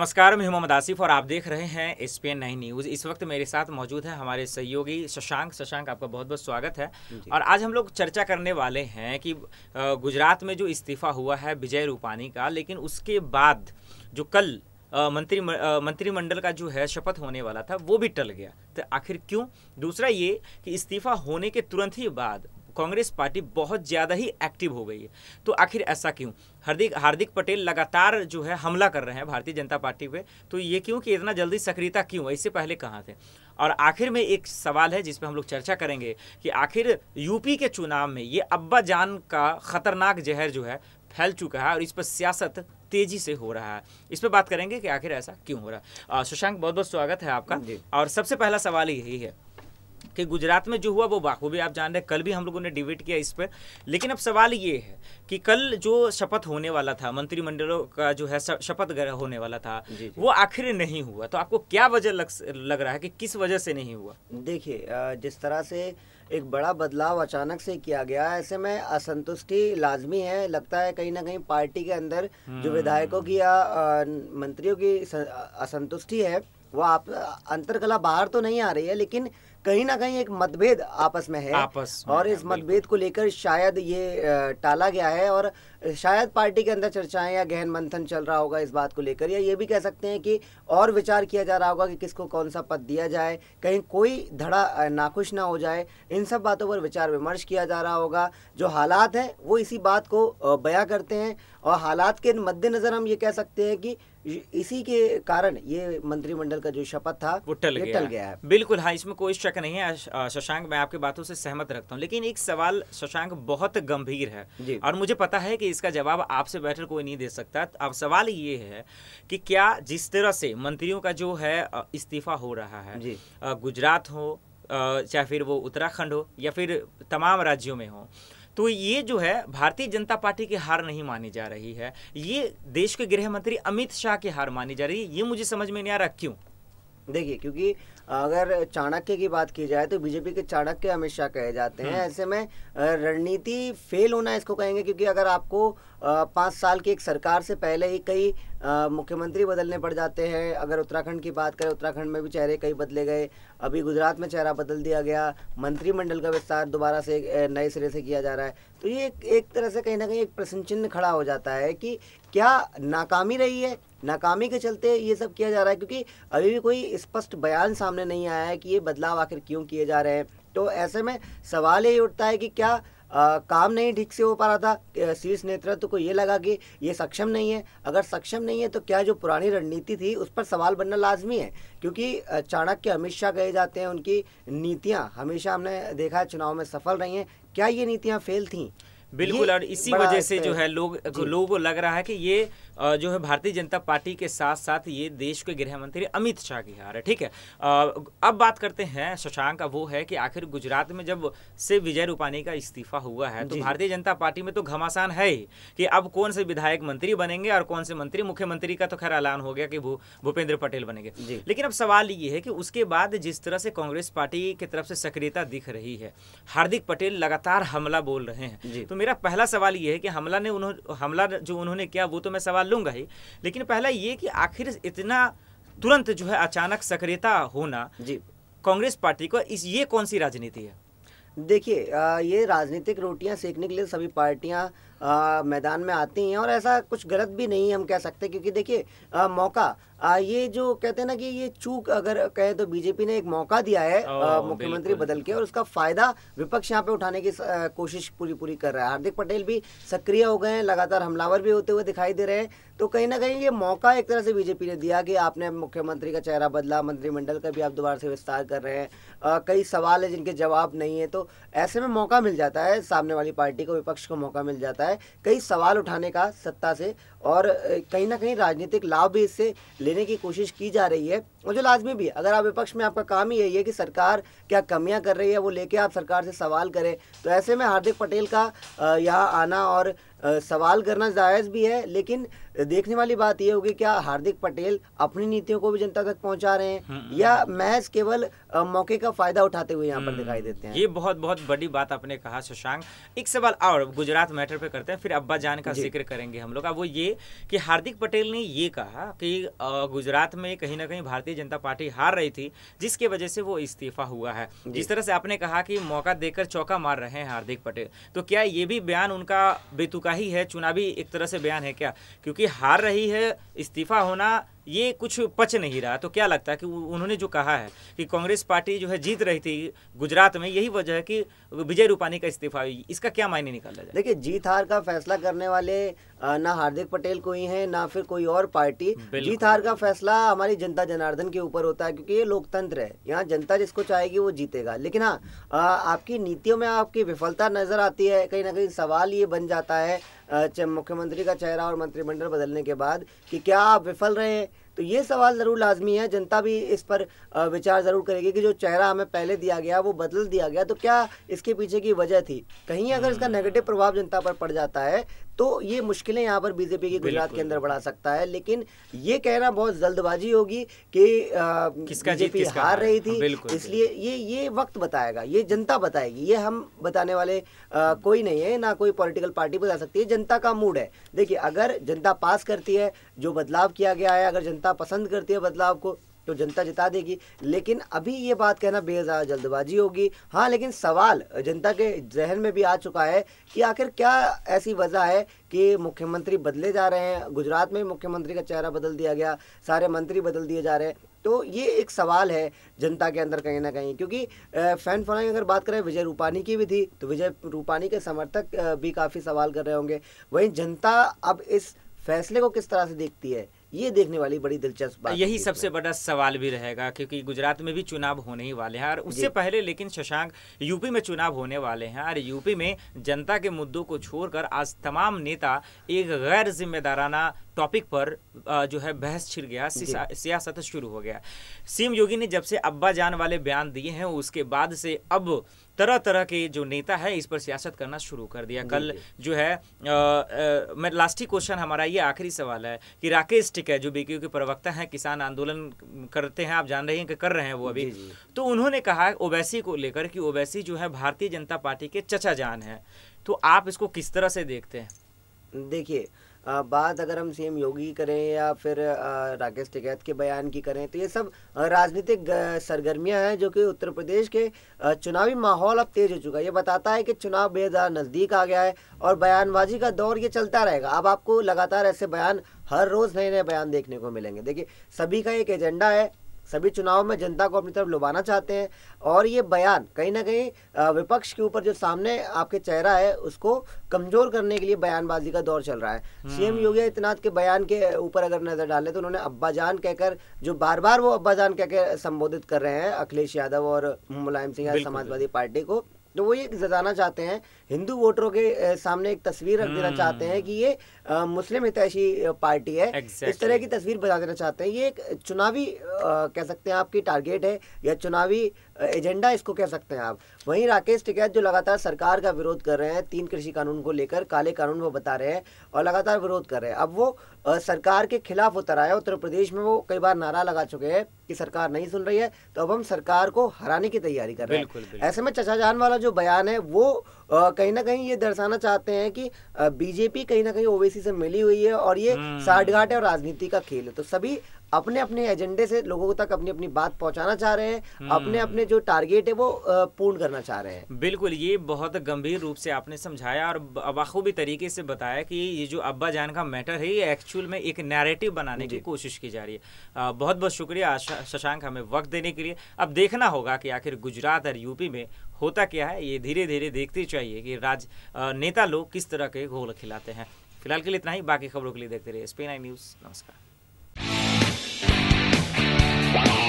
नमस्कार मैं मोहम्मद आसिफ और आप देख रहे हैं S P N nine news इस वक्त मेरे साथ मौजूद है हमारे सहयोगी शशांक शशांक आपका बहुत बहुत स्वागत है और आज हम लोग चर्चा करने वाले हैं कि गुजरात में जो इस्तीफा हुआ है विजय रूपानी का लेकिन उसके बाद जो कल मंत्री मंत्रिमंडल का जो है शपथ होने वाला था वो भी टल गया तो आखिर क्यों दूसरा ये कि इस्तीफा होने के तुरंत ही बाद कांग्रेस पार्टी बहुत ज़्यादा ही एक्टिव हो गई है तो आखिर ऐसा क्यों हार्दिक हार्दिक पटेल लगातार जो है हमला कर रहे हैं भारतीय जनता पार्टी पे तो ये क्यों कि इतना जल्दी सक्रियता क्यों इससे पहले कहाँ थे और आखिर में एक सवाल है जिसपे हम लोग चर्चा करेंगे कि आखिर यूपी के चुनाव में ये अब्बा जान का खतरनाक जहर जो है फैल चुका है और इस पर सियासत तेजी से हो रहा है इस पर बात करेंगे कि आखिर ऐसा क्यों हो रहा है शशांक बहुत बहुत स्वागत है आपका और सबसे पहला सवाल यही है कि गुजरात में जो हुआ वो बाखूबी आप जान रहे कल भी हम लोगों ने डिबेट किया इस पर लेकिन अब सवाल ये है कि कल जो शपथ होने वाला था मंत्रिमंडलों का जो है शपथ ग्रह होने वाला था जी जी। वो आखिर नहीं हुआ तो आपको क्या वजह लग, लग रहा है कि किस वजह से नहीं हुआ देखिए जिस तरह से एक बड़ा बदलाव अचानक से किया गया ऐसे में असंतुष्टि लाजमी है लगता है कहीं ना कहीं पार्टी के अंदर जो हम्म। विधायकों की या मंत्रियों की असंतुष्टि है वो आप अंतरकला बाहर तो नहीं आ रही है लेकिन कहीं ना कहीं एक मतभेद आपस में है आपस में और इस मतभेद को लेकर शायद ये टाला गया है और शायद पार्टी के अंदर चर्चाएं या गहन मंथन चल रहा होगा इस बात को लेकर या ये भी कह सकते हैं कि और विचार किया जा रहा होगा कि किसको कौन सा पद दिया जाए कहीं कोई धड़ा नाखुश ना हो जाए इन सब बातों पर विचार विमर्श किया जा रहा होगा जो हालात हैं वो इसी बात को बया करते हैं और हालात के मद्देनज़र हम ये कह सकते हैं कि इसी के कारण ये मंत्रिमंडल का जो शपथ था वो टल गया, टल गया है बिल्कुल हाँ इसमें कोई शक शक नहीं है शशांक मैं आपकी बातों से सहमत रखता हूँ लेकिन एक सवाल शशांक बहुत गंभीर है और मुझे पता है कि इसका जवाब आपसे बेटर कोई नहीं दे सकता अब सवाल ये है कि क्या जिस तरह से मंत्रियों का जो है इस्तीफा हो रहा है गुजरात हो चाहे फिर वो उत्तराखंड हो या फिर तमाम राज्यों में हो तो ये जो है भारतीय जनता पार्टी की हार नहीं मानी जा रही है ये देश के गृह मंत्री अमित शाह की हार मानी जा रही है ये मुझे समझ में नहीं आ रहा क्यों देखिए क्योंकि अगर चाणक्य की बात की जाए तो बीजेपी के चाणक्य अमित शाह कहे जाते हैं हम्म। ऐसे में रणनीति फेल होना इसको कहेंगे क्योंकि अगर आपको पाँच साल की एक सरकार से पहले ही कई मुख्यमंत्री बदलने पड़ जाते हैं अगर उत्तराखंड की बात करें उत्तराखंड में भी चेहरे कई बदले गए अभी गुजरात में चेहरा बदल दिया गया मंत्रिमंडल का विस्तार दोबारा से नए सिरे से किया जा रहा है तो ये एक, एक तरह से कहीं ना कहीं एक प्रश्न चिन्ह खड़ा हो जाता है कि क्या नाकामी रही है नाकामी के चलते ये सब किया जा रहा है क्योंकि अभी भी कोई स्पष्ट बयान सामने नहीं आया है कि ये बदलाव आखिर क्यों किए जा रहे हैं तो ऐसे में सवाल यही उठता है कि क्या आ, काम नहीं ठीक से हो पा रहा था शीर्ष नेतृत्व को ये लगा कि ये सक्षम नहीं है अगर सक्षम नहीं है तो क्या जो पुरानी रणनीति थी उस पर सवाल बनना लाजमी है क्योंकि चाणक्य शाह कहे जाते हैं उनकी नीतियाँ हमेशा हमने देखा है चुनाव में सफल रही हैं क्या ये नीतियाँ फेल थीं बिल्कुल और इसी वजह से जो है लोग लोगों को लग रहा है कि ये जो है भारतीय जनता पार्टी के साथ साथ ये देश के गृह मंत्री अमित शाह की हार है ठीक है अब बात करते हैं शशांक का वो है कि आखिर गुजरात में जब से विजय रूपानी का इस्तीफा हुआ है तो भारतीय जनता पार्टी में तो घमासान है ही कि अब कौन से विधायक मंत्री बनेंगे और कौन से मंत्री मुख्यमंत्री का तो खैर ऐलान हो गया कि भूपेंद्र पटेल बनेंगे लेकिन अब सवाल ये है कि उसके बाद जिस तरह से कांग्रेस पार्टी की तरफ से सक्रियता दिख रही है हार्दिक पटेल लगातार हमला बोल रहे हैं तो मेरा पहला सवाल ये है कि हमला ने उन्होंने हमला जो उन्होंने किया वो तो मैं सवाल लूंगा ही लेकिन पहला ये कि आखिर इतना तुरंत जो है अचानक सक्रियता होना जी कांग्रेस पार्टी को इस ये कौन सी राजनीति है देखिए ये राजनीतिक रोटियां सेकने के लिए सभी पार्टियां आ, मैदान में आती हैं और ऐसा कुछ गलत भी नहीं हम कह सकते क्योंकि देखिए मौका आ, ये जो कहते हैं ना कि ये चूक अगर कहे तो बीजेपी ने एक मौका दिया है मुख्यमंत्री बदल के और उसका फायदा विपक्ष यहाँ पे उठाने की आ, कोशिश पूरी पूरी कर रहा है हार्दिक पटेल भी सक्रिय हो गए हैं लगातार हमलावर भी होते हुए दिखाई दे रहे हैं तो कहीं ना कहीं ये मौका एक तरह से बीजेपी ने दिया कि आपने मुख्यमंत्री का चेहरा बदला मंत्रिमंडल का भी आप दोबारा से विस्तार कर रहे हैं कई सवाल है जिनके जवाब नहीं है तो ऐसे में मौका मिल जाता है सामने वाली पार्टी को विपक्ष को मौका मिल जाता है है कई सवाल उठाने का सत्ता से और कहीं ना कहीं राजनीतिक लाभ भी इससे लेने की कोशिश की जा रही है और जो लाजमी भी है अगर आप विपक्ष में आपका काम ही यही है कि सरकार क्या कमियां कर रही है वो लेके आप सरकार से सवाल करें तो ऐसे में हार्दिक पटेल का यहाँ आना और सवाल करना जायज़ भी है लेकिन देखने वाली बात यह होगी क्या हार्दिक पटेल अपनी नीतियों को भी जनता तक पहुंचा रहे हैं हम्म, या हम्म। महज केवल मौके का फायदा उठाते हुए यहाँ पर हम्म, दिखाई देते हैं ये बहुत बहुत बड़ी बात आपने कहा शशांक एक सवाल और गुजरात मैटर पे करते हैं फिर अब्बा जान का जिक्र करेंगे हम लोग अब वो ये कि हार्दिक पटेल ने ये कहा कि गुजरात में कहीं ना कहीं भारतीय भारतीय जनता पार्टी हार रही थी जिसके वजह से वो इस्तीफा हुआ है जिस तरह से आपने कहा कि मौका देकर चौका मार रहे हैं हार्दिक पटेल तो क्या ये भी बयान उनका बेतुका ही है चुनावी एक तरह से बयान है क्या क्योंकि हार रही है इस्तीफा होना ये कुछ पच नहीं रहा तो क्या लगता है कि उन्होंने जो कहा है कि कांग्रेस पार्टी जो है जीत रही थी गुजरात में यही वजह है कि विजय रूपानी का इस्तीफा हुई इसका क्या मायने रहा जाए देखिए जीत हार का फैसला करने वाले ना हार्दिक पटेल कोई है ना फिर कोई और पार्टी जीत हार का फैसला हमारी जनता जनार्दन के ऊपर होता है क्योंकि ये लोकतंत्र है यहाँ जनता जिसको चाहेगी वो जीतेगा लेकिन हाँ आपकी नीतियों में आपकी विफलता नजर आती है कहीं ना कहीं सवाल ये बन जाता है मुख्यमंत्री का चेहरा और मंत्रिमंडल बदलने के बाद कि क्या आप विफल रहे हैं तो ये सवाल ज़रूर लाजमी है जनता भी इस पर विचार ज़रूर करेगी कि जो चेहरा हमें पहले दिया गया वो बदल दिया गया तो क्या इसके पीछे की वजह थी कहीं अगर इसका नेगेटिव हम्म। प्रभाव जनता पर पड़ जाता है तो ये मुश्किलें यहाँ पर बीजेपी की गुजरात के अंदर बढ़ा सकता है लेकिन ये कहना बहुत जल्दबाजी होगी कि किसका बीजेपी हार रही थी हाँ, इसलिए ये ये वक्त बताएगा ये जनता बताएगी ये हम बताने वाले आ, कोई नहीं है ना कोई पॉलिटिकल पार्टी बता सकती है जनता का मूड है देखिए अगर जनता पास करती है जो बदलाव किया गया है अगर जनता पसंद करती है बदलाव को तो जनता जिता देगी लेकिन अभी ये बात कहना बेहद ज़्यादा जल्दबाजी होगी हाँ लेकिन सवाल जनता के जहन में भी आ चुका है कि आखिर क्या ऐसी वजह है कि मुख्यमंत्री बदले जा रहे हैं गुजरात में मुख्यमंत्री का चेहरा बदल दिया गया सारे मंत्री बदल दिए जा रहे हैं तो ये एक सवाल है जनता के अंदर कहीं ना कहीं क्योंकि फैन फॉलोइंग अगर बात करें विजय रूपानी की भी थी तो विजय रूपानी के समर्थक भी काफ़ी सवाल कर रहे होंगे वहीं जनता अब इस फैसले को किस तरह से देखती है ये देखने वाली बड़ी दिलचस्प बात यही सबसे बड़ा सवाल भी रहेगा क्योंकि गुजरात में भी चुनाव होने ही वाले हैं और उससे पहले लेकिन शशांक यूपी में चुनाव होने वाले हैं और यूपी में जनता के मुद्दों को छोड़कर आज तमाम नेता एक गैर जिम्मेदाराना टॉपिक पर जो है बहस छिड़ गया सियासत शुरू हो गया सीएम योगी ने जब से अब्बा जान वाले बयान दिए हैं उसके बाद से अब तरह तरह के जो नेता है इस पर सियासत करना शुरू कर दिया कल जो है आ, आ, मैं लास्ट ही क्वेश्चन हमारा ये आखिरी सवाल है कि राकेश टिकै जो बीके के प्रवक्ता हैं किसान आंदोलन करते हैं आप जान रहे हैं कि कर रहे हैं वो अभी जी जी। तो उन्होंने कहा ओवैसी को लेकर कि ओवैसी जो है भारतीय जनता पार्टी के चचा जान है तो आप इसको किस तरह से देखते हैं देखिए बात अगर हम सीएम योगी करें या फिर राकेश टिकैत के बयान की करें तो ये सब राजनीतिक सरगर्मियां हैं जो कि उत्तर प्रदेश के चुनावी माहौल अब तेज हो चुका है ये बताता है कि चुनाव बेहद नज़दीक आ गया है और बयानबाजी का दौर ये चलता रहेगा अब आपको लगातार ऐसे बयान हर रोज़ नए नए बयान देखने को मिलेंगे देखिए सभी का एक एजेंडा है सभी चुनाव में जनता को अपनी तरफ लुभाना चाहते हैं और ये बयान कहीं ना कहीं विपक्ष के ऊपर जो सामने आपके चेहरा है उसको कमजोर करने के लिए बयानबाजी का दौर चल रहा है हम्म। सीएम योगी आदित्यनाथ के बयान के ऊपर अगर नजर डालें तो उन्होंने अब्बाजान कहकर जो बार बार वो अब्बाजान कहकर संबोधित कर रहे हैं अखिलेश यादव और मुलायम सिंह यादव समाजवादी पार्टी को तो वो ये जताना चाहते हैं हिंदू वोटरों के सामने एक तस्वीर रख देना चाहते हैं कि ये मुस्लिम हितैषी पार्टी है exactly. इस तरह की तस्वीर बना देना चाहते हैं ये एक चुनावी कह सकते हैं आपकी टारगेट है या चुनावी एजेंडा इसको कह सकते हैं आप वहीं राकेश टिकैत जो लगातार सरकार का विरोध कर रहे हैं तीन कृषि कानून को लेकर काले कानून वो बता रहे हैं और लगातार विरोध कर रहे हैं अब वो सरकार के खिलाफ उतर आए उत्तर प्रदेश में वो कई बार नारा लगा चुके हैं कि सरकार नहीं सुन रही है तो अब हम सरकार को हराने की तैयारी कर रहे हैं ऐसे में चचा जान वाला जो बयान है वो कहीं ना कहीं ये दर्शाना चाहते हैं कि बीजेपी कहीं ना कहीं ओबीसी से मिली हुई है और ये घाट हम्म। है और राजनीति का खेल है तो सभी अपने अपने एजेंडे से लोगों तक अपनी अपनी बात पहुंचाना चाह रहे हैं हम्म। अपने अपने जो टारगेट है वो पूर्ण करना चाह रहे हैं बिल्कुल ये बहुत गंभीर रूप से आपने समझाया और बखूबी तरीके से बताया कि ये जो अब्बा जान का मैटर है ये एक्चुअल में एक नैरेटिव बनाने की कोशिश की जा रही है आ, बहुत बहुत शुक्रिया शशांक हमें वक्त देने के लिए अब देखना होगा कि आखिर गुजरात और यूपी में होता क्या है ये धीरे धीरे देखते चाहिए कि राज नेता लोग किस तरह के घोल खिलाते हैं फिलहाल के लिए इतना ही बाकी खबरों के लिए देखते रहिए स्पेन आई न्यूज़ नमस्कार Bye.